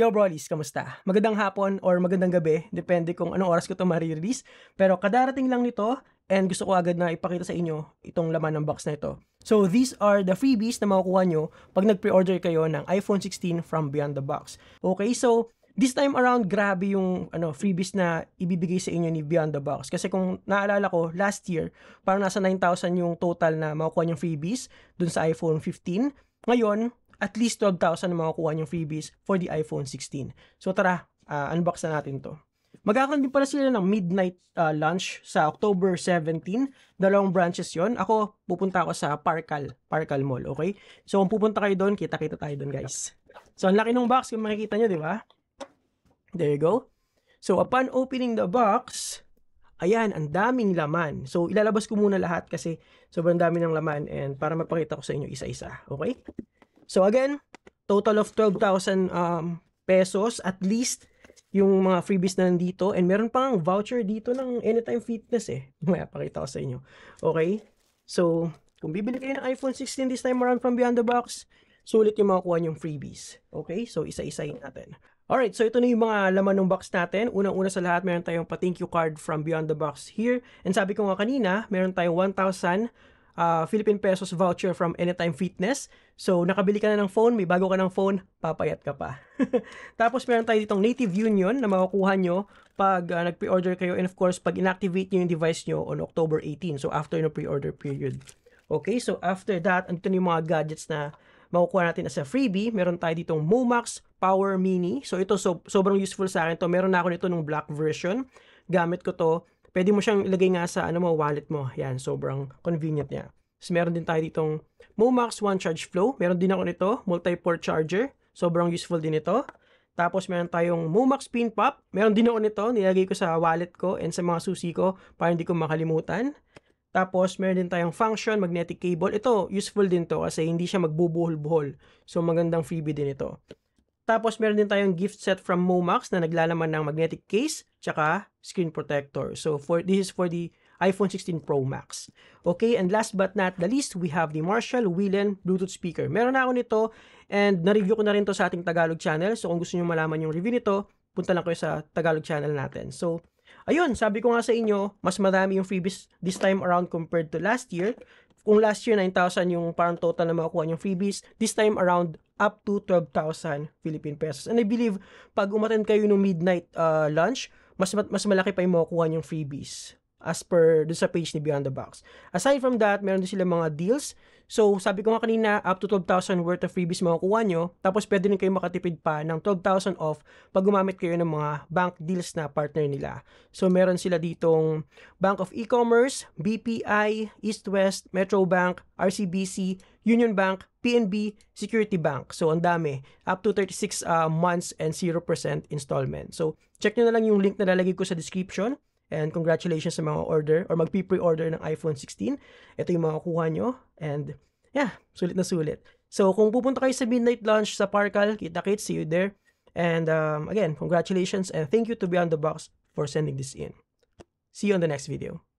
Yo Brolies, kamusta? Magandang hapon or magandang gabi, depende kung anong oras ko ito marirelease. Pero kadarating lang nito and gusto ko agad na ipakita sa inyo itong laman ng box na ito. So these are the freebies na makukuha nyo pag nag-pre-order kayo ng iPhone 16 from Beyond the Box. Okay, so this time around, grabe yung ano, freebies na ibibigay sa inyo ni Beyond the Box. Kasi kung naalala ko, last year, parang nasa 9,000 yung total na makukuha nyong freebies dun sa iPhone 15. Ngayon, at least 12,000 ang makukuha niyong freebies for the iPhone 16. So tara, uh, unbox na natin to. Magkakaroon din pala sila ng midnight uh, lunch sa October 17. Dalawang branches yon. Ako, pupunta ako sa Parkal, Parkal Mall, okay? So kung pupunta kayo doon, kita-kita tayo doon guys. So ang laki ng box kung makikita nyo, di ba? There you go. So upon opening the box, ayan, ang daming laman. So ilalabas ko muna lahat kasi sobrang dami ng laman and para mapakita ko sa inyo isa-isa, okay? So again, total of 12,000 um, pesos at least yung mga freebies na nandito. And meron pang voucher dito ng Anytime Fitness eh. Maya, pakita ko sa inyo. Okay? So, kung bibili kayo ng iPhone 16 this time around from Beyond the Box, sulit yung makukuha niyong freebies. Okay? So, isa-isahin natin. Alright, so ito na yung mga laman ng box natin. Unang-una sa lahat, meron tayong pa-thank you card from Beyond the Box here. And sabi ko nga kanina, meron tayong 1,000 uh, Philippine Pesos voucher from Anytime Fitness. So, nakabili ka na ng phone, may bago ka ng phone, papayat ka pa. Tapos, meron tayo ditong Native Union na makukuha nyo pag uh, ah, nag-pre-order kayo and of course, pag inactivate nyo yung device nyo on October 18, so after yung pre-order period. Okay, so after that, andito na yung mga gadgets na makukuha natin as a freebie. Meron tayo ditong Momax Power Mini. So ito so, sobrang useful sa akin to. Meron na ako nito nung black version. Gamit ko to Pwede mo siyang ilagay nga sa ano mo, wallet mo. Yan, sobrang convenient niya. Tapos meron din tayo ditong Momax One Charge Flow. Meron din ako nito, multi-port charger. Sobrang useful din ito. Tapos meron tayong Momax Pin Pop. Meron din ako nito, nilagay ko sa wallet ko and sa mga susi ko para hindi ko makalimutan. Tapos meron din tayong function magnetic cable. Ito, useful din to kasi hindi siya magbubuhol-buhol. So magandang freebie din ito. Tapos meron din tayong gift set from Momax na naglalaman ng magnetic case tsaka screen protector. So for this is for the iPhone 16 Pro Max. Okay, and last but not the least, we have the Marshall Whelan Bluetooth speaker. Meron na ako nito and na-review ko na rin to sa ating Tagalog channel. So kung gusto niyo malaman yung review nito, punta lang kayo sa Tagalog channel natin. So, ayun, sabi ko nga sa inyo, mas madami yung freebies this time around compared to last year. Kung last year 9,000 yung parang total na makukuha yung freebies, this time around up to 12,000 Philippine pesos. And I believe pag umattend kayo ng midnight uh, lunch, mas mas malaki pa yung makukuha yung freebies as per do sa page ni Beyond the Box. Aside from that, meron din sila mga deals So, sabi ko nga kanina, up to 12,000 worth of freebies makukuha nyo. Tapos, pwede rin kayo makatipid pa ng 12,000 off pag gumamit kayo ng mga bank deals na partner nila. So, meron sila ditong Bank of E-Commerce, BPI, East West, Metro Bank, RCBC, Union Bank, PNB, Security Bank. So, ang dami. Up to 36 uh, months and 0% installment. So, check nyo na lang yung link na lalagay ko sa description And congratulations sa mga order or magpi-pre-order ng iPhone 16. Ito yung makukuha nyo. And yeah, sulit na sulit. So kung pupunta kayo sa midnight launch sa Parkal, kita-kits, see you there. And um, again, congratulations and thank you to Beyond the Box for sending this in. See you on the next video.